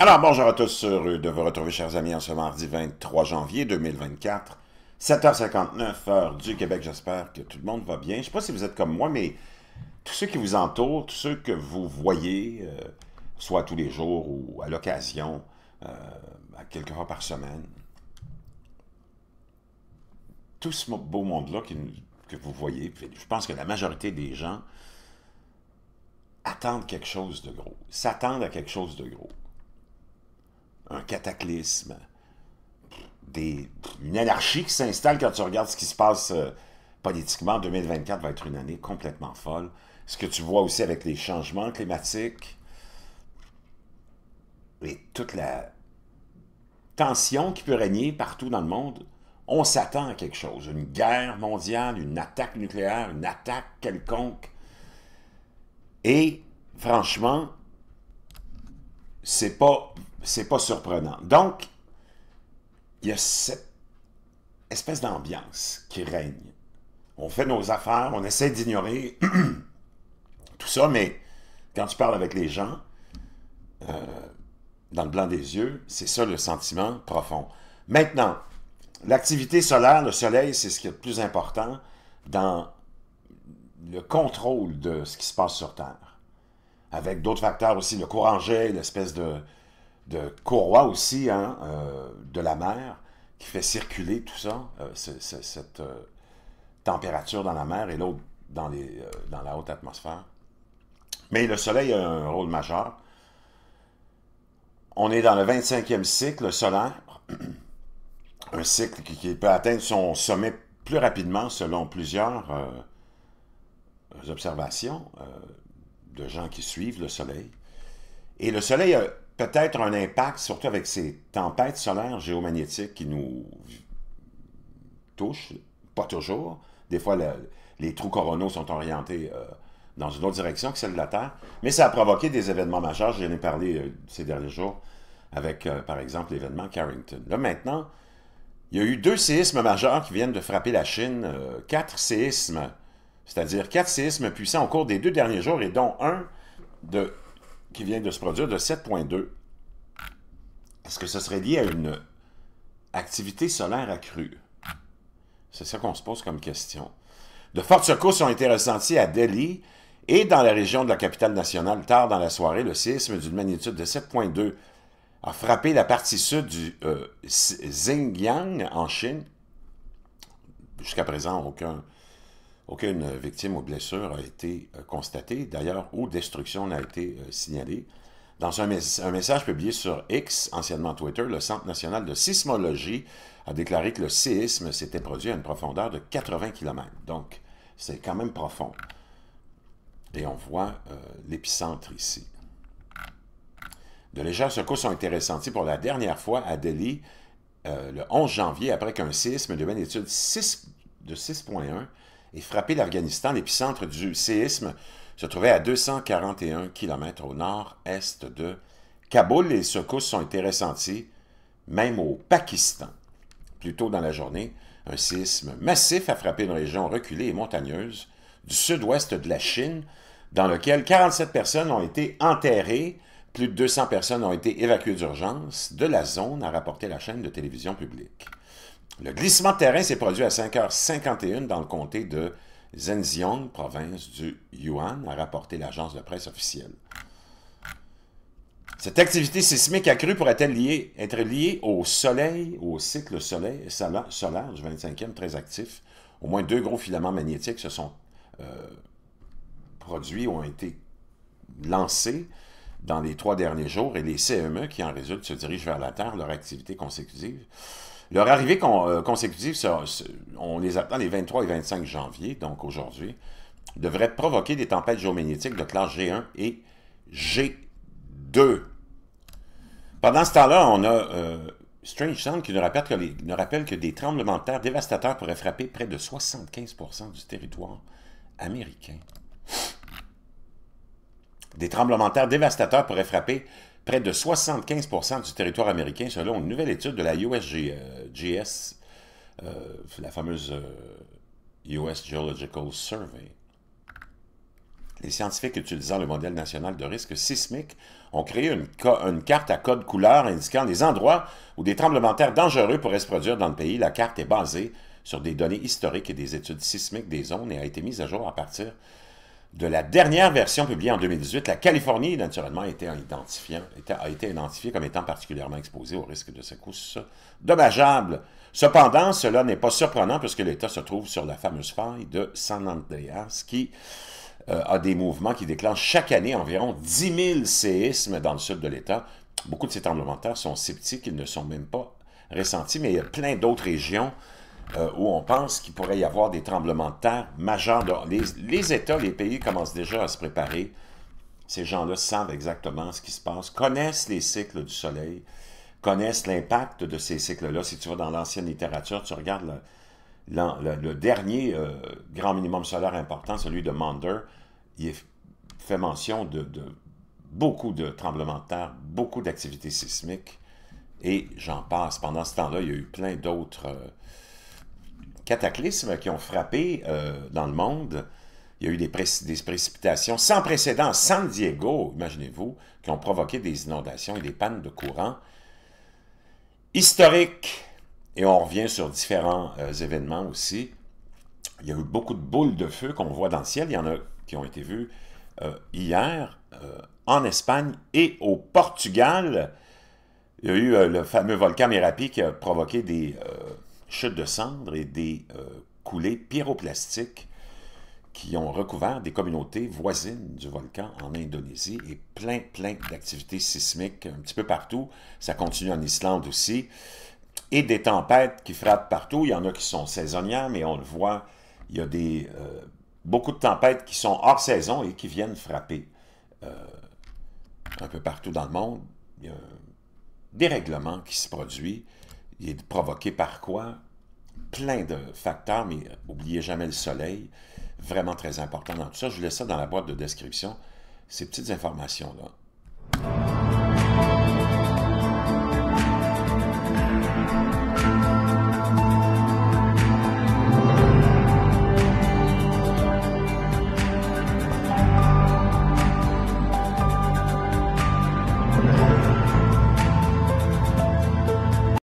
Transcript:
Alors, bonjour à tous, heureux de vous retrouver, chers amis, en ce mardi 23 janvier 2024, 7h59, heure du Québec. J'espère que tout le monde va bien. Je ne sais pas si vous êtes comme moi, mais tous ceux qui vous entourent, tous ceux que vous voyez, euh, soit tous les jours ou à l'occasion, euh, à quelques heures par semaine, tout ce beau monde-là que vous voyez, je pense que la majorité des gens attendent quelque chose de gros, s'attendent à quelque chose de gros un cataclysme, des, une anarchie qui s'installe quand tu regardes ce qui se passe euh, politiquement. 2024 va être une année complètement folle. Ce que tu vois aussi avec les changements climatiques et toute la tension qui peut régner partout dans le monde, on s'attend à quelque chose. Une guerre mondiale, une attaque nucléaire, une attaque quelconque. Et franchement, c'est pas c'est pas surprenant. Donc, il y a cette espèce d'ambiance qui règne. On fait nos affaires, on essaie d'ignorer tout ça, mais quand tu parles avec les gens, euh, dans le blanc des yeux, c'est ça le sentiment profond. Maintenant, l'activité solaire, le soleil, c'est ce qui est le plus important dans le contrôle de ce qui se passe sur Terre. Avec d'autres facteurs aussi, le courant jet, l'espèce de de Courroie aussi, hein, euh, de la mer, qui fait circuler tout ça, euh, cette euh, température dans la mer et l'autre dans, les, dans la haute atmosphère. Mais le Soleil a un rôle majeur. On est dans le 25e cycle solaire, un cycle qui, qui peut atteindre son sommet plus rapidement selon plusieurs observations de gens qui suivent le Soleil. Et le Soleil a peut-être un impact, surtout avec ces tempêtes solaires géomagnétiques qui nous touchent, pas toujours. Des fois, les trous coronaux sont orientés euh, dans une autre direction que celle de la Terre, mais ça a provoqué des événements majeurs. J'en ai parlé euh, ces derniers jours avec, euh, par exemple, l'événement Carrington. Là, maintenant, il y a eu deux séismes majeurs qui viennent de frapper la Chine, quatre séismes, c'est-à-dire quatre séismes puissants au cours des deux derniers jours, et dont un de qui vient de se produire de 7,2, est-ce que ce serait lié à une activité solaire accrue? C'est ça qu'on se pose comme question. De fortes secousses ont été ressenties à Delhi et dans la région de la capitale nationale tard dans la soirée. Le séisme d'une magnitude de 7,2 a frappé la partie sud du euh, Xinjiang en Chine. Jusqu'à présent, aucun aucune victime ou blessure a été euh, constatée. D'ailleurs, ou destruction n'a été euh, signalée. Dans un, message publié sur X, anciennement Twitter, le Centre national de sismologie a déclaré que le séisme s'était produit à une profondeur de 80 km. Donc, c'est quand même profond. Et on voit euh, l'épicentre ici. De légères secousses ont été ressenties pour la dernière fois à Delhi le 11 janvier après qu'un séisme de magnitude 6, de 6.1 et frappé l'Afghanistan, l'épicentre du séisme se trouvait à 241 km au nord-est de Kaboul. Les secousses ont été ressenties même au Pakistan. Plus tôt dans la journée, un séisme massif a frappé une région reculée et montagneuse du sud-ouest de la Chine, dans lequel 47 personnes ont été enterrées, plus de 200 personnes ont été évacuées d'urgence de la zone, a rapporté la chaîne de télévision publique. Le glissement de terrain s'est produit à 5h51 dans le comté de Zhenjiang, province du Yuan, a rapporté l'agence de presse officielle. Cette activité sismique accrue pourrait elle liée, être liée au soleil, au cycle solaire du 25e très actif. Au moins deux gros filaments magnétiques se sont euh, produits produits, ont été lancés dans les trois derniers jours et les CME qui en résultent se dirigent vers la Terre, leur activité consécutive leur arrivée euh, consécutive, on les attend les 23 et 25 janvier, donc aujourd'hui, devrait provoquer des tempêtes géomagnétiques de classe G1 et G2. Pendant ce temps-là, on a euh, Strange Sound qui nous rappelle, que nous rappelle que des tremblements de terre dévastateurs pourraient frapper près de 75 du territoire américain. Des tremblements de terre dévastateurs pourraient frapper près de 75 du territoire américain, selon une nouvelle étude de la USGS, euh, euh, la fameuse US euh, Geological Survey. Les scientifiques utilisant le modèle national de risque sismique ont créé une, carte à code couleur indiquant les endroits où des tremblements de dangereux pourraient se produire dans le pays. La carte est basée sur des données historiques et des études sismiques des zones et a été mise à jour à partir de de la dernière version publiée en 2018, la Californie, naturellement, a été, été identifiée comme étant particulièrement exposée au risque de secousses dommageables. Cependant, cela n'est pas surprenant puisque l'État se trouve sur la fameuse faille de San Andreas qui euh, a des mouvements qui déclenchent chaque année environ 10 000 séismes dans le sud de l'État. Beaucoup de ces tremblements de terre sont sceptiques, ils ne sont même pas ressentis, mais il y a plein d'autres régions euh, où on pense qu'il pourrait y avoir des tremblements de terre majeurs. les, États, les pays commencent déjà à se préparer. Ces gens-là savent exactement ce qui se passe, connaissent les cycles du soleil, connaissent l'impact de ces cycles-là. Si tu vas dans l'ancienne littérature, tu regardes le, dernier euh, grand minimum solaire important, celui de Maunder, il fait mention de, beaucoup de tremblements de terre, beaucoup d'activités sismiques, et j'en passe. Pendant ce temps-là, il y a eu plein d'autres... Euh, cataclysmes qui ont frappé euh, dans le monde. Il y a eu des, précipitations sans précédent San Diego, imaginez-vous, qui ont provoqué des inondations et des pannes de courant historiques. Et on revient sur différents euh, événements aussi. Il y a eu beaucoup de boules de feu qu'on voit dans le ciel. Il y en a qui ont été vues euh, hier en Espagne et au Portugal. Il y a eu le fameux volcan Merapi qui a provoqué des chutes de cendres et des euh, coulées pyroplastiques qui ont recouvert des communautés voisines du volcan en Indonésie et plein, plein d'activités sismiques un petit peu partout. Ça continue en Islande aussi. Et des tempêtes qui frappent partout. Il y en a qui sont saisonnières, mais on le voit, il y a des, euh, beaucoup de tempêtes qui sont hors saison et qui viennent frapper euh, un peu partout dans le monde. Il y a des dérèglement qui se produit il est provoqué par quoi? Plein de facteurs, mais oubliez jamais le soleil. Vraiment très important dans tout ça. Je vous laisse ça dans la boîte de description. Ces petites informations-là.